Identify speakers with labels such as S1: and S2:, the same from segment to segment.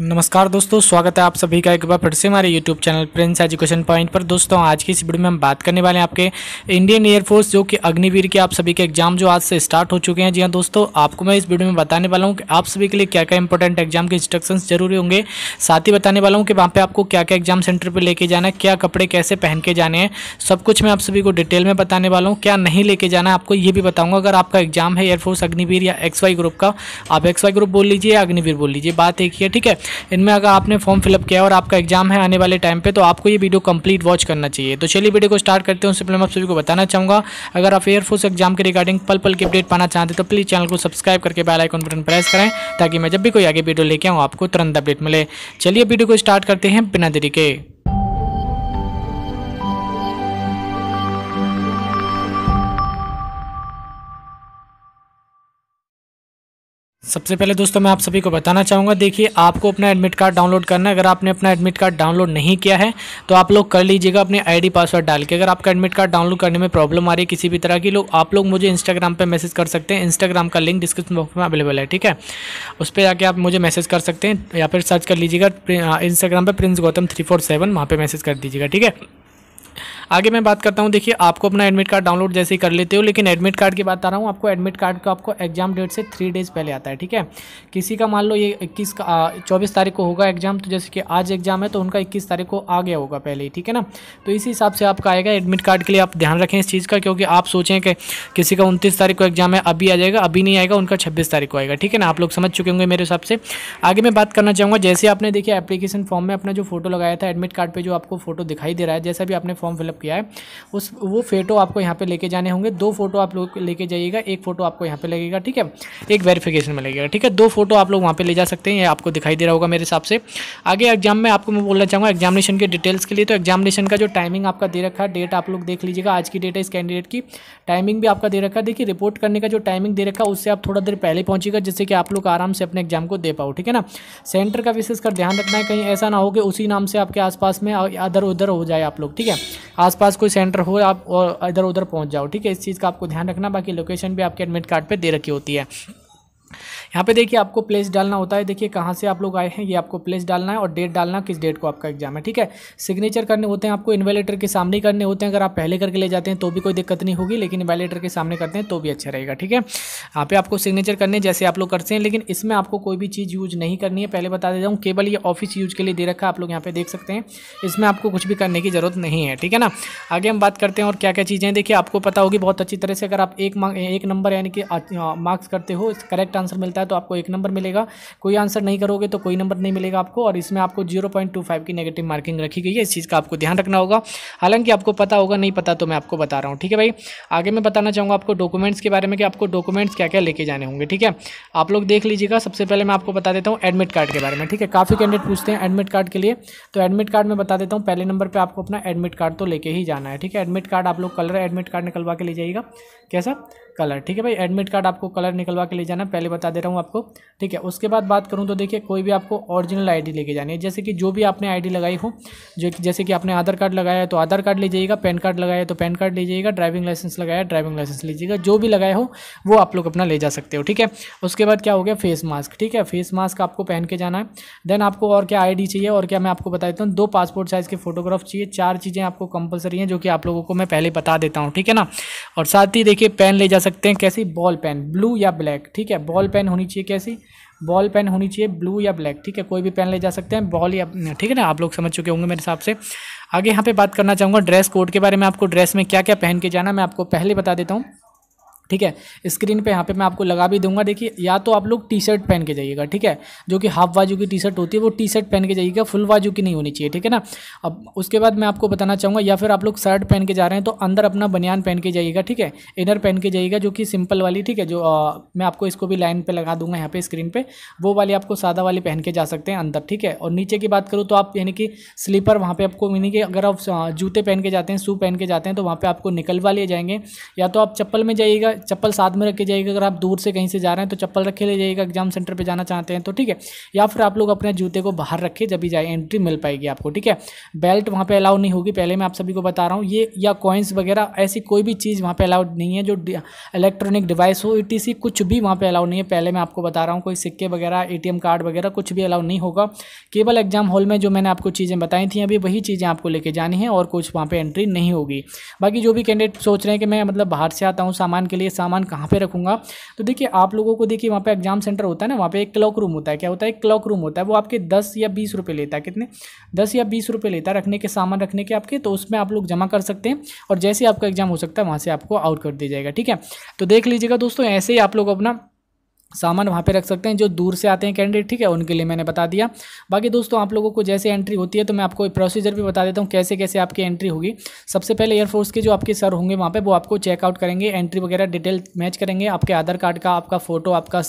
S1: नमस्कार दोस्तों स्वागत है आप सभी का एक बार फिर से हमारे YouTube channel Prince education point पर दोस्तों आज की इस वीडियो में हम बात करने वाले हैं आपके इंडियन एयरफोर्स जो कि अग्निवीर के आप सभी के एग्जाम जो आज से स्टार्ट हो चुके हैं जी हाँ दोस्तों आपको मैं इस वीडियो में बताने वाला हूँ कि आप सभी के लिए क्या क्या इंपॉर्टेंट एग्जाम के इंस्ट्रक्शन जरूरी होंगे साथ ही बताने वाला हूँ कि वहाँ पर आपको क्या क्या एग्जाम सेंटर पर लेके जाना है क्या कपड़े कैसे पहन के जाने हैं सब कुछ मैं आप सभी को डिटेल में बताने वाला हूँ क्या नहीं लेके जाना है आपको ये भी बताऊँगा अगर आपका एग्जाम है एयरफोर्स अग्निवीर या एक्स ग्रुप का आप एक्स ग्रुप बोल लीजिए या अग्निवीर बोल लीजिए बात एक ही है ठीक है इनमें अगर आपने फॉर्म फिलअप किया और आपका एग्जाम है आने वाले टाइम पर तो आपको ये वीडियो कंप्लीट वॉच करना चाहिए तो चलिए वीडियो को स्टार्ट करते हैं उससे पहले मैं आप सभी को बताना चाहूँगा अगर आप एयरफोर्स एग्जाम के रिगार्डिंग पल पल की अपडेट पाना चाहते तो प्लीज़ चैनल को सब्सक्राइब करके बेल आइकन बटन प्रेस करें ताकि मैं जब भी कोई आगे वीडियो लेके आऊँ आपको तुरंत अपडेट मिले चलिए वीडियो को स्टार्ट करते हैं बिना देरी के सबसे पहले दोस्तों मैं आप सभी को बताना चाहूँगा देखिए आपको अपना एडमिट कार्ड डाउनलोड करना है अगर आपने अपना एडमिट कार्ड डाउनलोड नहीं किया है तो आप लोग कर लीजिएगा अपने आईडी पासवर्ड डाल के अगर आपका एडमिट कार्ड डाउनलोड करने में प्रॉब्लम आ रही है किसी भी तरह की लोग आप लोग मुझे इंस्टाग्राम पर मैसेज कर सकते हैं इंस्टाग्राम का लिंक डिस्क्रिप्शन बॉक्स में अवेलेबल है ठीक है उस पर जाकर आप मुझे मैसेज कर सकते हैं या फिर सर्च कर लीजिएगा इंस्टाग्राम पर Prince Gautam three four seven वहाँ पर मैसेज कर दीजिएगा ठीक है आगे मैं बात करता हूँ देखिए आपको अपना एडमिट कार्ड डाउनलोड जैसे ही कर लेते हो लेकिन एडमिट कार्ड की बात आ रहा हूँ आपको एडमिट कार्ड का आपको एग्जाम डेट से थ्री डेज पहले आता है ठीक है किसी का मान लो ये इक्कीस चौबीस तारीख को होगा एग्जाम तो जैसे कि आज एग्जाम है तो उनका इक्कीस तारीख को आ गया होगा पहले ही ठीक है ना तो इसी हिसाब से आपका आएगा एडमिट कार्ड के लिए आप ध्यान रखें इस चीज़ का क्योंकि आप सोचें कि किसी का उनतीस तारीख को एग्जाम है अभी आ जाएगा अभी नहीं आएगा उनका छब्बीस तारीख को आएगा ठीक है ना आप लोग समझ चुके होंगे मेरे हिसाब से आगे मैं बात करना चाहूँगा जैसे आपने देखिए एप्लीकेशन फॉर्म में अपना जो फोटो लगाया था एडमिट कार्ड पर जो आपको फोटो दिखाई दे रहा है जैसा भी आपने फॉर्म फिलअप किया है उस वो फोटो आपको यहाँ पे लेके जाने होंगे दो फोटो आप लोग लेके जाइएगा एक फोटो आपको यहाँ पे लगेगा ठीक है एक वेरिफिकेशन में लगेगा ठीक है दो फोटो आप लोग वहाँ पे ले जा सकते हैं ये आपको दिखाई दे रहा होगा मेरे हिसाब से आगे एग्जाम में आपको मैं बोलना चाहूँगा एग्जामिनेशन के डिटेल्स के लिए तो एग्जामिनेशन का जो टाइमिंग आपका दे रखा है डेट आप लोग देख लीजिएगा आज की डेट है इस कैंडिडेट की टाइमिंग भी आपका दे रखा है देखिए रिपोर्ट करने का जो टाइमिंग दे रखा है उससे आप थोड़ा देर पहले पहुँचेगा जिससे कि आप लोग आराम से अपने एग्जाम को दे पाओ ठीक है ना सेंटर का विशेषकर ध्यान रखना है कहीं ऐसा ना हो कि उसी नाम से आपके आसपास में अदर उधर हो जाए आप लोग ठीक है आसपास कोई सेंटर हो आप और इधर उधर पहुंच जाओ ठीक है इस चीज़ का आपको ध्यान रखना बाकी लोकेशन भी आपके एडमिट कार्ड पर दे रखी होती है यहाँ पे देखिए आपको प्लेस डालना होता है देखिए कहाँ से आप लोग आए हैं ये आपको प्लेस डालना है और डेट डालना किस डेट को आपका एग्जाम है ठीक है सिग्नेचर करने होते हैं आपको इन्वेलेटर के सामने करने होते हैं अगर आप पहले करके ले जाते हैं तो भी कोई दिक्कत नहीं होगी लेकिन इन्वेलेटर के सामने करते हैं तो भी अच्छा रहेगा ठीक है यहाँ पे आपको सिग्नेचर करने जैसे आप लोग करते हैं लेकिन इसमें आपको कोई भी चीज़ यूज नहीं करनी है पहले बता देता हूँ केवल ये ऑफिस यूज के लिए दे रखा है आप लोग यहाँ पे देख सकते हैं इसमें आपको कुछ भी करने की ज़रूरत नहीं है ठीक है ना आगे हम बात करते हैं और क्या क्या चीज़ें देखिए आपको पता होगी बहुत अच्छी तरह से अगर आप एक एक नंबर यानी कि मार्क्स करते हो करेक्ट आंसर मिलता है रहता है तो आपको एक नंबर मिलेगा कोई आंसर नहीं करोगे तो कोई नंबर नहीं मिलेगा आपको और इसमें आपको जीरो पॉइंट टू फाइव की नेगेटिव मार्किंग रखी गई है इस चीज़ का आपको ध्यान रखना होगा हालांकि आपको पता होगा नहीं पता तो मैं आपको बता रहा हूँ ठीक है भाई आगे मैं बताना चाहूँगा आपको डॉक्यूमेंट्स के बारे में कि आपको डॉक्यूमेंट्स क्या क्या लेके जाने होंगे ठीक है आप लोग देख लीजिएगा सबसे पहले मैं आपको बता देता हूँ एडमिट कार्ड के बारे में ठीक है काफ़ी कैंडिडेट पूछते हैं एडमिट कार्ड के लिए तो एडमिट कार्ड में बता देता हूँ पहले नंबर पर आपको अपना एडमिट कार्ड तो लेके ही जाना है ठीक है एडमिट कार्ड आप लोग कलर एडमिट कार्ड निकलवा के ले जाइएगा कैसा कलर ठीक है भाई एडमिट कार्ड आपको कलर निकलवा के ले जाना पहले बता दे रहा हूँ आपको ठीक है उसके बाद बात करूँ तो देखिए कोई भी आपको ओरिजिनल आईडी लेके जानी है जैसे कि जो भी आपने आईडी लगाई हो जो जैसे कि आपने आधार कार्ड लगाया है तो आधार कार्ड ले जाइएगा पैन कार्ड लगाया तो पैन कार्ड लीजिएगा ड्राइविंग लाइसेंस लगाया ड्राइविंग लाइसेंस लीजिएगा जो भी लगाया हो वो आप लोग अपना ले जा सकते हो ठीक है उसके बाद क्या हो गया फेस मास्क ठीक है फेस मास्क आपको पहन के जाना है देन आपको और क्या आई चाहिए और क्या मैं आपको बता देता हूँ दो पासपोर्ट साइज़ के फोटोग्राफ चाहिए चार चीज़ें आपको कंपलसरी हैं जो कि आप लोगों को मैं पहले बता देता हूँ ठीक है ना और साथ ही देखिए पेन ले जा सकते हैं कैसी बॉल पेन ब्लू या ब्लैक ठीक है बॉल पेन होनी चाहिए कैसी बॉल पेन होनी चाहिए ब्लू या ब्लैक ठीक है कोई भी पेन ले जा सकते हैं बॉल या ठीक है ना आप लोग समझ चुके होंगे मेरे हिसाब से आगे यहाँ पे बात करना चाहूँगा ड्रेस कोड के बारे में आपको ड्रेस में क्या क्या पहन के जाना मैं आपको पहले बता देता हूँ ठीक है स्क्रीन पे यहाँ पे मैं आपको लगा भी दूंगा देखिए या तो आप लोग टी शर्ट पहन के जाइएगा ठीक है जो कि हाफ बाजू की टी शर्ट होती है वो टी शर्ट पहन के जाइएगा फुल बाजू की नहीं होनी चाहिए ठीक है ना अब उसके बाद मैं आपको बताना चाहूँगा या फिर आप लोग शर्ट पहन के जा रहे हैं तो अंदर अपना बनियान पहन के जाइएगा ठीक है इनर पहन के जाइएगा जो कि सिंपल वाली ठीक है जो आ, मैं आपको इसको भी लाइन पर लगा दूंगा यहाँ पर स्क्रीन पर वो वाली आपको सादा वाली पहन के जा सकते हैं अंदर ठीक है और नीचे की बात करूँ तो आप यानी कि स्लीपर वहाँ पर आपको यानी कि अगर आप जूते पहन के जाते हैं शू पहन के जाते हैं तो वहाँ पर आपको निकलवा लिए जाएंगे या तो आप चप्पल में जाइएगा चप्पल साथ में रख के जाइएगा अगर आप दूर से कहीं से जा रहे हैं तो चप्पल रखे ले जाइएगा एग्जाम सेंटर पर जाना चाहते हैं तो ठीक है या फिर आप लोग अपने जूते को बाहर रखे जब भी जाए एंट्री मिल पाएगी आपको ठीक है बेल्ट वहाँ पर अलाउ नहीं होगी पहले मैं आप सभी को बता रहा हूँ ये या कॉइन्स वगैरह ऐसी कोई भी चीज़ वहाँ पर अलाउड नहीं है जो इलेक्ट्रॉनिक डिवाइस हो ई कुछ भी वहाँ पर अलाउ नहीं है पहले मैं आपको बता रहा हूँ कोई सिक्के वगैरह ए कार्ड वगैरह कुछ भी अलाउ नहीं होगा केवल एग्जाम हॉल में जो मैंने आपको चीज़ें बताई थी अभी वही चीज़ें आपको लेके जानी है और कुछ वहाँ पर एंट्री नहीं होगी बाकी जो भी कैंडिडेट सोच रहे हैं कि मैं मतलब बाहर से आता हूँ सामान के लिए ये सामान कहाँ पे रखूँगा तो देखिए आप लोगों को देखिए वहाँ पे एग्जाम सेंटर होता है ना वहाँ पे एक क्लॉक रूम होता है क्या होता है एक क्लॉक रूम होता है वो आपके दस या बीस रुपये लेता है कितने दस या बीस रुपये लेता है रखने के सामान रखने के आपके तो उसमें आप लोग जमा कर सकते हैं और जैसे आपका एग्जाम हो सकता है वहाँ से आपको आउट कर दिया जाएगा ठीक है तो देख लीजिएगा दोस्तों ऐसे ही आप लोग अपना सामान वहाँ पे रख सकते हैं जो दूर से आते हैं कैंडिडेट ठीक है उनके लिए मैंने बता दिया बाकी दोस्तों आप लोगों को जैसे एंट्री होती है तो मैं आपको प्रोसीजर भी बता देता हूँ कैसे कैसे आपकी एंट्री होगी सबसे पहले एयरफोर्स के जो आपके सर होंगे वहाँ पे वो आपको चेकआउट करेंगे एंट्री वगैरह डिटेल मैच करेंगे आपके आधार कार्ड का आपका फ़ोटो आपका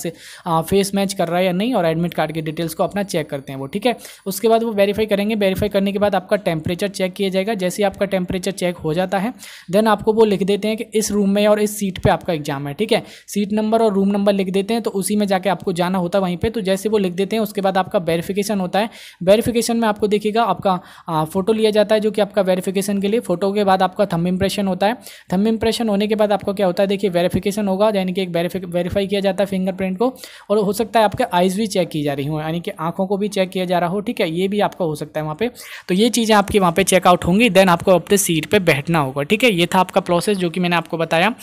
S1: आ, फेस मैच कर रहा है या नहीं और एडमिट कार्ड की डिटेल्स को अपना चेक करते हैं वो ठीक है उसके बाद वो वेरीफाई करेंगे वेरीफाई करने के बाद आपका टेम्परेचर चेक किया जाएगा जैसे आपका टेम्परेचर चेक हो जाता है देन आपको वो लिख देते हैं कि इस रूम में और इस सीट पर आपका एग्जाम है ठीक है सीट नंबर और रूम नंबर लिख देते हैं तो तो उसी में जाके आपको जाना होता है वहीं पर तो जैसे वो लिख देते हैं उसके बाद आपका वेरिफिकेशन होता है वेरिफिकेशन में आपको देखिएगा आपका फोटो लिया जाता है जो कि आपका वेरिफिकेशन के लिए फोटो के बाद आपका थम इंप्रेशन होता है थम इंप्रेशन होने के बाद आपका क्या होता है देखिए वेरिफिकेशन होगा यानी कि एक वेरीफाई किया जाता है फिंगरप्रिंट को और हो सकता है आपके आइज़ भी चेक की जा रही हूँ यानी कि आंखों को भी चेक किया जा रहा हो ठीक है ये भी आपका हो सकता है वहाँ पर तो ये चीज़ें आपकी वहाँ पर चेकआउट होंगी देन आपको अपने सीट पर बैठना होगा ठीक है ये था आपका प्रोसेस जो कि मैंने आपको बताया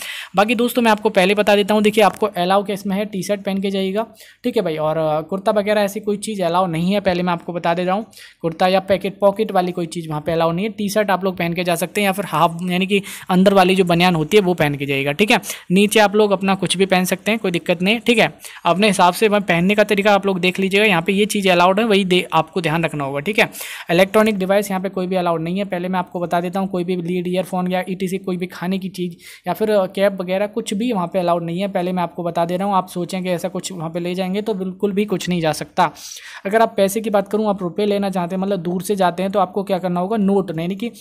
S1: बाकी दोस्तों मैं आपको पहले बता देता हूँ देखिए आपको अलाउ किस में है टी शर्ट शर्ट पहन के जाइएगा ठीक है भाई और कुर्ता वगैरह ऐसी कोई चीज़ अलाउ नहीं है पहले मैं आपको बता दे रहा हूँ कुर्ता या पैकेट पॉकेट वाली कोई चीज़ वहाँ पर अलाउ नहीं है टी शर्ट आप लोग पहन के जा सकते हैं या फिर हाफ यानी कि अंदर वाली जो बनियान होती है वो पहन के जाइएगा ठीक है नीचे आप लोग अपना कुछ भी पहन सकते हैं कोई दिक्कत नहीं ठीक है अपने हिसाब से पहनने का तरीका आप लोग देख लीजिएगा यहाँ पे ये चीज़ अलाउड है वही आपको ध्यान रखना होगा ठीक है इलेक्ट्रॉनिक डिवाइस यहाँ पे कोई भी अलाउड नहीं है पहले मैं आपको बता देता हूँ कोई भी लीड ईयरफोन या ई कोई भी खाने की चीज़ या फिर कैब वगैरह कुछ भी वहाँ पर अलाउड नहीं है पहले मैं आपको बता दे रहा हूँ आप सोचें के ऐसा कुछ वहाँ पर ले जाएंगे तो बिल्कुल भी कुछ नहीं जा सकता अगर आप पैसे की बात करूँ आप रुपये लेना चाहते हैं मतलब दूर से जाते हैं तो आपको क्या करना होगा नोट यानी कि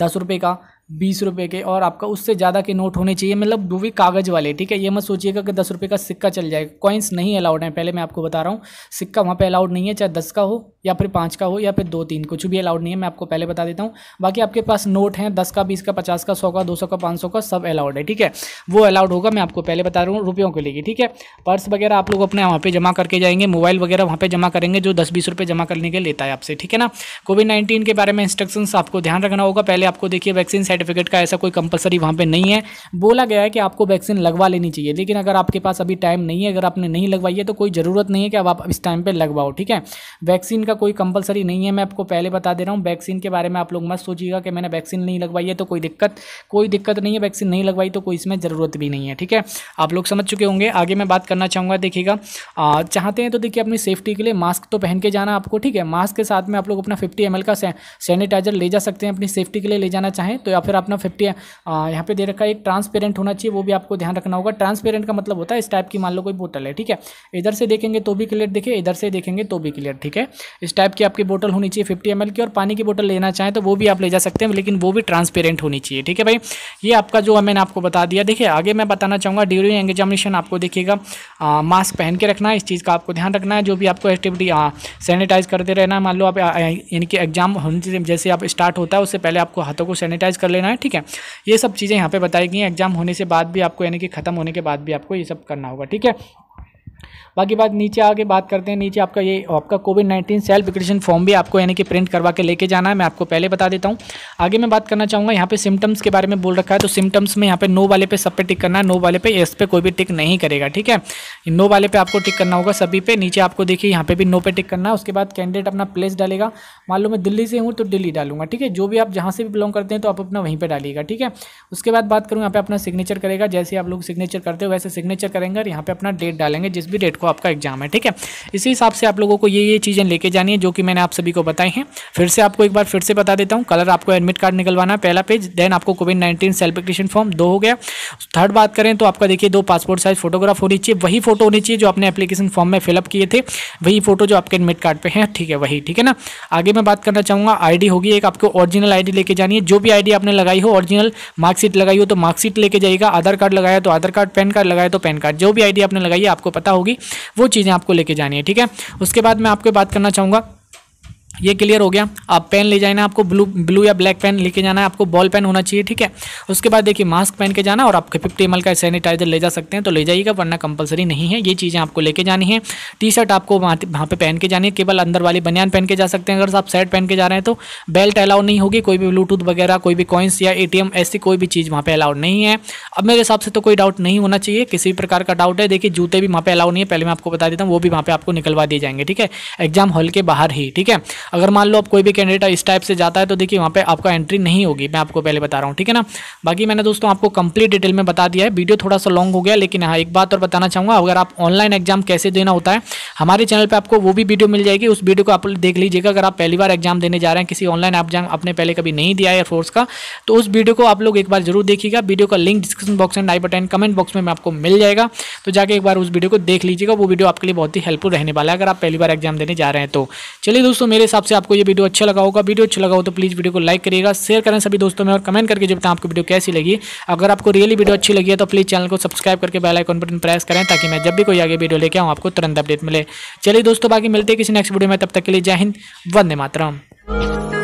S1: दस रुपये का बीस रुपये के और आपका उससे ज़्यादा के नोट होने चाहिए मतलब वो भी कागज़ वाले ठीक है ये मत सोचिएगा कि दस रुपये का सिक्का चल जाएगा कॉइन्स नहीं अलाउड है पहले मैं आपको बता रहा हूँ सिक्का वहाँ पे अलाउड नहीं है चाहे दस का हो या फिर पाँच का हो या फिर दो तीन कुछ भी अलाउड नहीं है मैं आपको पहले बता देता हूँ बाकी आपके पास नोट हैं दस का बीस का पचास का सौ का दो सौ का पाँच सौ का सब अलाउड है ठीक है वो अलाउड होगा मैं आपको पहले बता रहा हूँ रुपयों को लिए ठीक है पर्स वगैरह आप लोग अपने वहाँ पर जमा करके जाएंगे मोबाइल वगैरह वहाँ पर जमा करेंगे जो दस बीस रुपये जमा करने के लेता है आपसे ठीक है ना कोविड नाइन्टीन के बारे में इंस्ट्रक्शन आपको ध्यान रखना होगा पहले आपको देखिए वैक्सीन सर्टिफिकेट का ऐसा कोई कंपलसरी वहाँ पर नहीं है बोला गया है कि आपको वैक्सीन लगवा लेनी चाहिए लेकिन अगर आपके पास अभी टाइम नहीं है अगर आपने नहीं लगवाई है तो कोई ज़रूरत नहीं है कि अब आप इस टाइम पर लगवाओ ठीक है वैक्सीन का कोई कंपलसरी नहीं है मैं आपको पहले बता दे रहा हूँ वैक्सीन के बारे में आप लोग मत सोचिएगा कि मैंने वैक्सीन नहीं लगवाई है तो कोई दिक्कत कोई दिक्कत नहीं है वैक्सीन नहीं लगवाई तो कोई इसमें ज़रूरत भी नहीं है ठीक है आप लोग समझ चुके होंगे आगे मैं बात करना चाहूँगा देखिएगा चाहते हैं तो देखिए अपनी सेफ्टी के लिए मास्क तो पहन के जाना आपको ठीक है मास्क के साथ में आप लोग अपना फिफ्टी एम का सैनिटाइजर ले जा सकते हैं अपनी सेफ्टी के लिए ले जाना चाहें तो आप फिर अपना फिफ्टी यहाँ पे दे रखा है एक ट्रांसपेरेंट होना चाहिए वो भी आपको ध्यान रखना होगा ट्रांसपेरेंट का मतलब होता है इस टाइप की मान लो कोई बोतल है ठीक है इधर से देखेंगे तो भी क्लियर देखिए इधर से देखेंगे तो भी क्लियर ठीक है इस टाइप की आपकी बोटल होनी चाहिए फिफ्टी एम की और पानी की बोटल लेना चाहें तो वो भी आप ले जा सकते हैं लेकिन वो भी ट्रांसपेरेंट होनी चाहिए ठीक है भाई ये आपका जो मैंने आपको बता दिया देखिए आगे मैं बताना चाहूँगा ड्यूरिंग एग्जामिनेशन आपको देखिएगा मास्क पहन के रखना है इस चीज़ का आपको ध्यान रखना है जो भी आपको एक्टिविटी सैनिटाइज करते रहना है मान लो आप इनके एग्जाम जैसे आप स्टार्ट होता है उससे पहले आपको हाथों को सैनिटाइज कर ले लेना है ठीक है ये सब चीज़ें यहाँ पर बताई गई हैं एग्जाम होने से बाद भी आपको यानी कि खत्म होने के बाद भी आपको ये सब करना होगा ठीक है बाकी बात नीचे आके बात करते हैं नीचे आपका ये आपका COVID nineteen self declaration form भी आपको यानी कि प्रिंट करवा के लेके जाना है मैं आपको पहले बता देता हूँ आगे मैं बात करना चाहूँगा यहाँ पे सिम्टम्स के बारे में बोल रखा है तो सिम्टम्स में यहाँ पे नो वाले पे सब पे टिक करना है नो वाले पे एस पे कोई भी टिक नहीं करेगा ठीक है नो वाले पे आपको टिक करना होगा सभी पे नीचे आपको देखिए यहाँ पे भी नो पे टिक करना है उसके बाद कैंडिडेट अपना प्लेस डालेगा मान लो मैं दिल्ली से हूँ तो दिल्ली डालूंगा ठीक है जो भी आप जहाँ से भी बिलोंग करते हैं तो आप अपना वहीं पर डालिएगा ठीक है उसके बाद बात करूँ यहाँ पे अपना सिग्नेचर करेगा जैसे आप लोग सिग्नेचर करते हो वैसे सिग्नेचर करेंगे और यहाँ पे अपना डेट डालेंगे जिस भी डेट को आपका एग्जाम है ठीक है इसी हिसाब से आप लोगों को ये ये चीज़ें लेके जानी है जो कि मैंने आप सभी को बताई हैं फिर से आपको एक बार फिर से बता देता हूँ कलर आपको एडमिट कार्ड निकलवाना है पहला पेज देन आपको कोविड नाइन्टीन सेल्फिकेशन फॉर्म दो हो गया थर्ड बात करें तो आपका देखिए दो पासपोर्ट साइज फोटोग्राफ होनी चाहिए वही फोटो होनी चाहिए जो आपने एप्लीकेशन फॉर्म में फिलअप किए थे वही फोटो जो आपके एडमिट कार्ड पर है ठीक है वही ठीक है ना आगे मैं बात करना चाहूँगा आई होगी एक आपको ऑरिजिनल आई लेके जानी है जो भी आई आपने लगाई हो ऑरिजिनल मार्कशीट लगाई हो तो मार्कशीट लेके जाइएगा आधार कार्ड लगाया तो आधार कार्ड पैन कार्ड लगाया तो पैन कार्ड जो भी आईडी आपने लगाई है आपको पता होगी वो चीज़ें आपको लेके जानी है ठीक है उसके बाद मैं आपको बात करना चाहूँगा ये क्लियर हो गया आप पेन ले जाना आपको ब्लू ब्लू या ब्लैक पेन लेके जाना है आपको बॉल पेन होना चाहिए ठीक है उसके बाद देखिए मास्क पहन के जाना और आपके फिफ्टी एम का सैनिटाइजर ले जा सकते हैं तो ले जाइएगा वरना कंपलसरी नहीं है ये चीज़ें आपको लेके जानी है टी शर्ट आपको वहाँ वहाँ पहन के जानी है केवल अंदर वाली बनियान पहन के जा सकते हैं अगर आप शर्ट पहन के जा रहे हैं तो बेल्ट अलाउ नहीं होगी कोई भी ब्लूटूथ वगैरह कोई भी कॉइन्स या ए ऐसी कोई भी चीज़ वहाँ पर अलाउड नहीं है अब मेरे हिसाब से तो कोई डाउट नहीं होना चाहिए किसी भी प्रकार का डाउट है देखिए जूते भी वहाँ पर अलाउ नहीं है पहले मैं आपको बता देता हूँ वो भी वहाँ पर आपको निकलवा दिए जाएंगे ठीक है एग्जाम हॉल के बाहर ही ठीक है अगर मान लो आप कोई भी कैंडिडेट इस टाइप से जाता है तो देखिए वहाँ पर आपका एंट्री नहीं होगी मैं आपको पहले बता रहा हूँ ठीक है ना बाकी मैंने दोस्तों आपको कंप्लीट डिटेल में बता दिया है वीडियो थोड़ा सा लॉन्ग हो गया लेकिन हाँ एक बात और बताना चाहूँगा अगर आप ऑनलाइन एग्जाम कैसे देना होता है हमारे चैनल पर आपको वो भी वीडियो मिल जाएगी उस वीडियो को आप देख लीजिएगा अगर आप पहली बार एग्जाम देने जा रहे हैं किसी ऑनलाइन एग्जाम आपने पहले कभी नहीं दिया है फोर्स का तो उस वीडियो को आप लोग एक बार जरूर देखिएगा वीडियो का लिंक डिस्क्रिप्शन बॉक्स में आई बटन कमेंट बॉक्स में आपको मिल जाएगा तो जाके एक बार उस वीडियो को देख लीजिएगा वो वीडियो आपके लिए बहुत ही हेल्पफुल रहने वाला है अगर आप पहली बार एग्जाम देने जा रहे हैं तो चलिए दोस्तों मेरे साथ हिसाब से आपको ये वीडियो अच्छा लगा होगा वीडियो अच्छा लगा हो तो प्लीज़ वीडियो को लाइक करिएगा शेयर करें सभी दोस्तों में और कमेंट करके जब आपको वीडियो कैसी लगी अगर आपको रियली वीडियो अच्छी लगी है तो प्लीज़ चैनल को सब्सक्राइब करके बेल आइकन बटन प्रेस करें ताकि मैं जब भी कोई आगे वीडियो लेके आऊँ आपको तुरंत अपडेट मिले चलिए दोस्तों बाकी मिलते हैं किसी नेक्स्ट वीडियो में तब तक के लिए जय हिंद वंदे मातरम